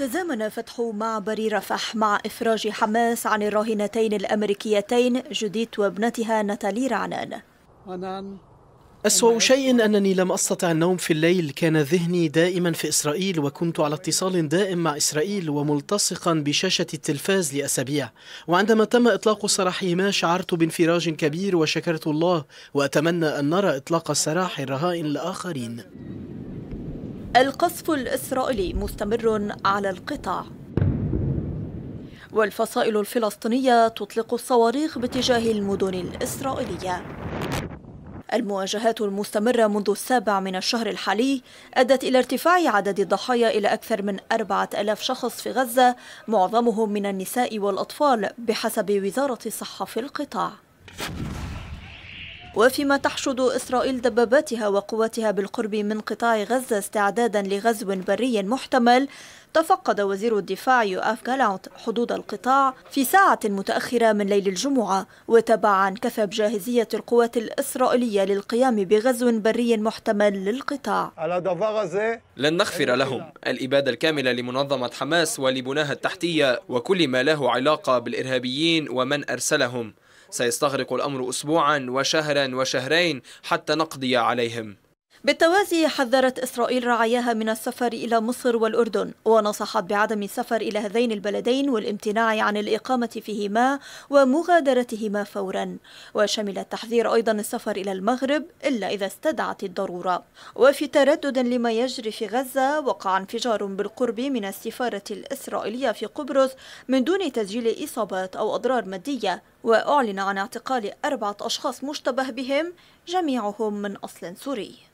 تزامن فتح معبر رفح مع إفراج حماس عن الراهنتين الأمريكيتين جوديت وابنتها ناتالي رعنان أسوأ شيء أنني لم أستطع النوم في الليل كان ذهني دائما في إسرائيل وكنت على اتصال دائم مع إسرائيل وملتصقا بشاشة التلفاز لأسابيع وعندما تم إطلاق سراحهما شعرت بانفراج كبير وشكرت الله وأتمنى أن نرى إطلاق سراح الرهائن الآخرين القصف الإسرائيلي مستمر على القطاع والفصائل الفلسطينية تطلق الصواريخ باتجاه المدن الإسرائيلية المواجهات المستمرة منذ السابع من الشهر الحالي أدت إلى ارتفاع عدد الضحايا إلى أكثر من 4000 شخص في غزة معظمهم من النساء والأطفال بحسب وزارة الصحة في القطاع وفيما تحشد إسرائيل دباباتها وقواتها بالقرب من قطاع غزة استعدادا لغزو بري محتمل تفقد وزير الدفاع يؤاف جالانت حدود القطاع في ساعة متأخرة من ليل الجمعة وتبعا كثب جاهزية القوات الإسرائيلية للقيام بغزو بري محتمل للقطاع لن نغفر لهم الإبادة الكاملة لمنظمة حماس ولبناها التحتية وكل ما له علاقة بالإرهابيين ومن أرسلهم سيستغرق الأمر أسبوعا وشهرا وشهرين حتى نقضي عليهم بالتوازي حذرت إسرائيل رعاياها من السفر إلى مصر والأردن ونصحت بعدم السفر إلى هذين البلدين والامتناع عن الإقامة فيهما ومغادرتهما فورا وشمل التحذير أيضا السفر إلى المغرب إلا إذا استدعت الضرورة وفي تردد لما يجري في غزة وقع انفجار بالقرب من السفارة الإسرائيلية في قبرص من دون تسجيل إصابات أو أضرار مادية وأعلن عن اعتقال أربعة أشخاص مشتبه بهم جميعهم من أصل سوري